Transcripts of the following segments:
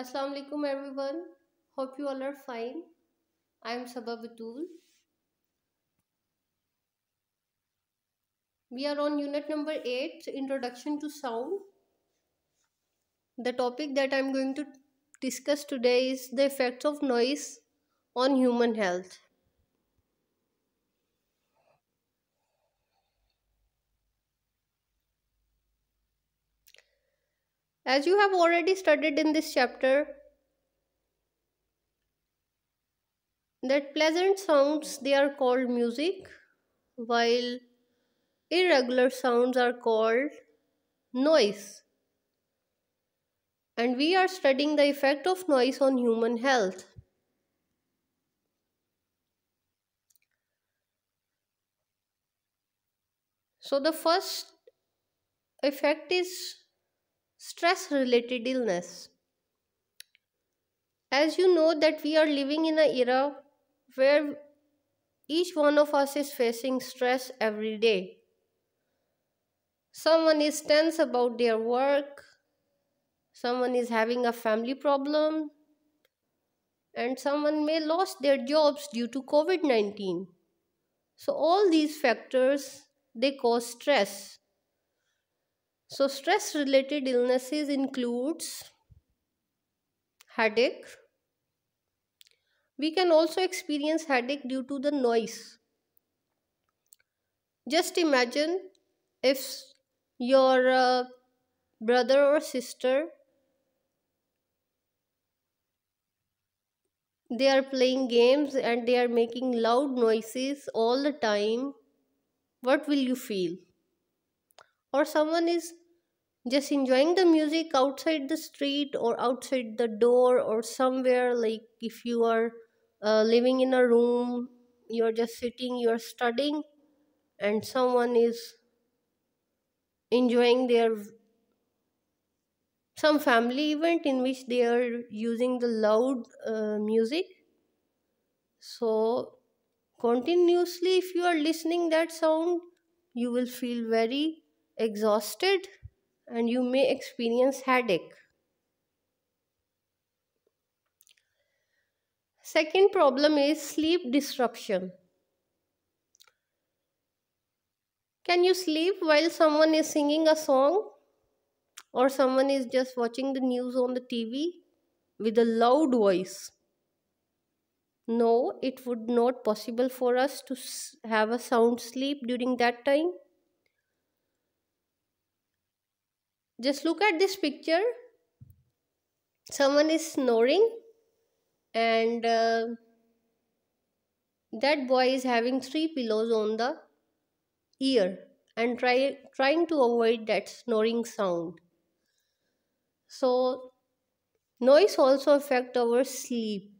अस्सलाम alaikum everyone. Hope you all are fine. I am Saba we are on unit number 8 introduction to sound the topic that i'm going to discuss today is the effects of noise on human health As you have already studied in this chapter, that pleasant sounds they are called music while irregular sounds are called noise and we are studying the effect of noise on human health so the first effect is stress related illness as you know that we are living in an era where each one of us is facing stress every day someone is tense about their work someone is having a family problem and someone may lost their jobs due to covid-19 so all these factors they cause stress so stress related illnesses includes headache. We can also experience headache due to the noise. Just imagine if your uh, brother or sister they are playing games and they are making loud noises all the time what will you feel or someone is just enjoying the music outside the street or outside the door or somewhere like if you are uh, living in a room you're just sitting you're studying and someone is enjoying their some family event in which they are using the loud uh, music so continuously if you are listening that sound you will feel very exhausted and you may experience headache. Second problem is sleep disruption. Can you sleep while someone is singing a song or someone is just watching the news on the TV with a loud voice? No, it would not possible for us to have a sound sleep during that time. just look at this picture someone is snoring and uh, that boy is having three pillows on the ear and try, trying to avoid that snoring sound so noise also affect our sleep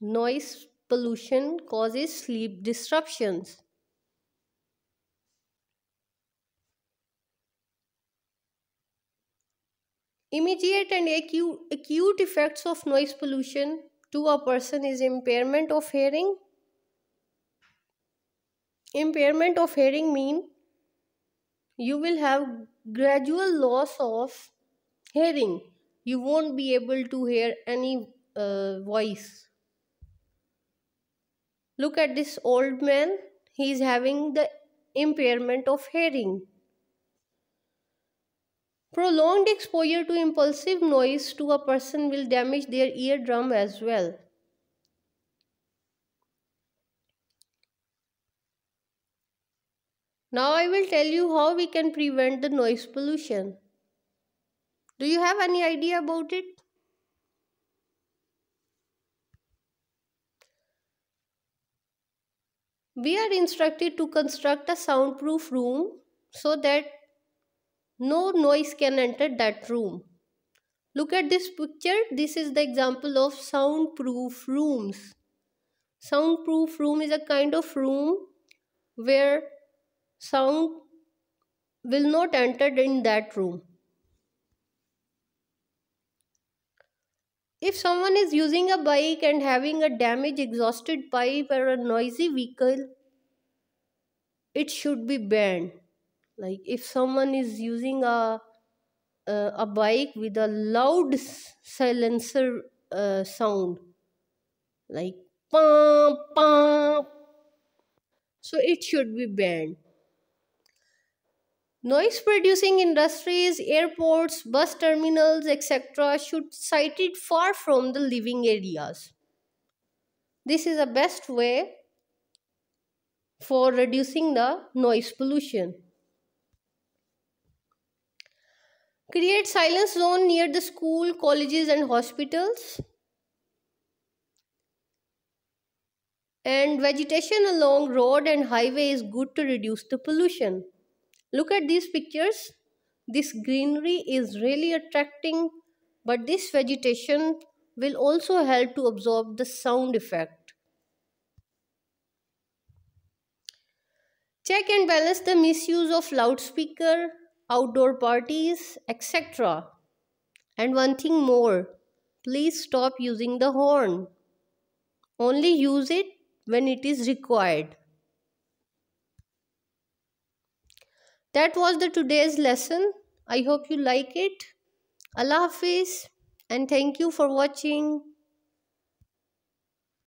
noise pollution causes sleep disruptions Immediate and acute, acute effects of noise pollution to a person is impairment of hearing. Impairment of hearing mean you will have gradual loss of hearing. You won't be able to hear any uh, voice. Look at this old man. He is having the impairment of hearing. Prolonged exposure to impulsive noise to a person will damage their eardrum as well. Now I will tell you how we can prevent the noise pollution. Do you have any idea about it? We are instructed to construct a soundproof room so that no noise can enter that room look at this picture this is the example of soundproof rooms soundproof room is a kind of room where sound will not enter in that room if someone is using a bike and having a damaged exhausted pipe or a noisy vehicle it should be banned like if someone is using a uh, a bike with a loud silencer uh, sound like pam pam so it should be banned noise producing industries airports bus terminals etc should site it far from the living areas this is the best way for reducing the noise pollution Create silence zone near the school, colleges and hospitals. And vegetation along road and highway is good to reduce the pollution. Look at these pictures. This greenery is really attracting but this vegetation will also help to absorb the sound effect. Check and balance the misuse of loudspeaker, outdoor parties, etc. And one thing more please stop using the horn. Only use it when it is required. That was the today's lesson. I hope you like it. Allah Hafiz and thank you for watching.